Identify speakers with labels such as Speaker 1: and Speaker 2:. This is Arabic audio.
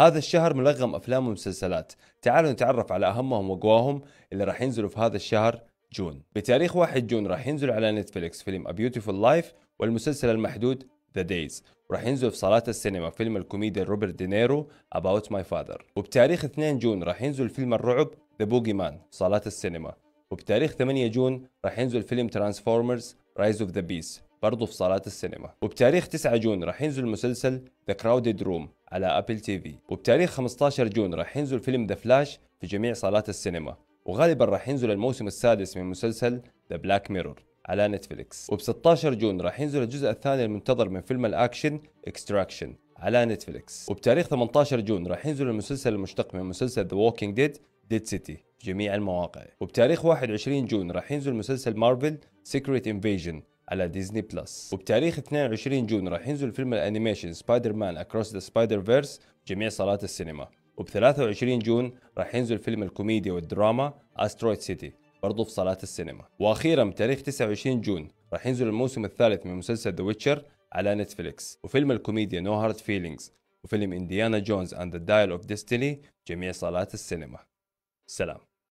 Speaker 1: هذا الشهر ملغم افلام ومسلسلات تعالوا نتعرف على اهمهم وقواهم اللي راح ينزلوا في هذا الشهر جون بتاريخ 1 جون راح ينزل على نتفليكس فيلم ا بيوتيفول لايف والمسلسل المحدود ذا دايز وراح ينزل في صالات السينما فيلم الكوميديا روبرت دينيرو اباوت ماي فادر وبتاريخ 2 جون راح ينزل فيلم الرعب ذا بوغي مان في صالات السينما وبتاريخ 8 جون راح ينزل فيلم ترانسفورمرز رايز اوف ذا بيس برضه في صالات السينما وبتاريخ 9 جون راح ينزل مسلسل ذا كراودد روم على ابل تي في وبتاريخ 15 جون راح ينزل فيلم ذا فلاش في جميع صالات السينما وغالبا راح ينزل الموسم السادس من مسلسل ذا بلاك ميرور على نتفليكس وب 16 جون راح ينزل الجزء الثاني المنتظر من فيلم الاكشن اكستراكشن على نتفليكس وبتاريخ 18 جون راح ينزل المسلسل المشتق من مسلسل ذا ووكينج ديد ديد سيتي في جميع المواقع وبتاريخ 21 جون راح ينزل مسلسل مارفل سيكريت انفيجن على ديزني بلس وبتاريخ 22 جون راح ينزل فيلم الانيميشن سبايدر مان اكروس ذا سبايدر فيرس جميع صالات السينما وب 23 جون راح ينزل فيلم الكوميديا والدراما استرويد سيتي برضه في صالات السينما واخيرا بتاريخ 29 جون راح ينزل الموسم الثالث من مسلسل ذا ويتشر على نتفليكس وفيلم الكوميديا نو هارت فيلينجز وفيلم انديانا جونز اند ذا دايل اوف ديستني جميع صالات السينما سلام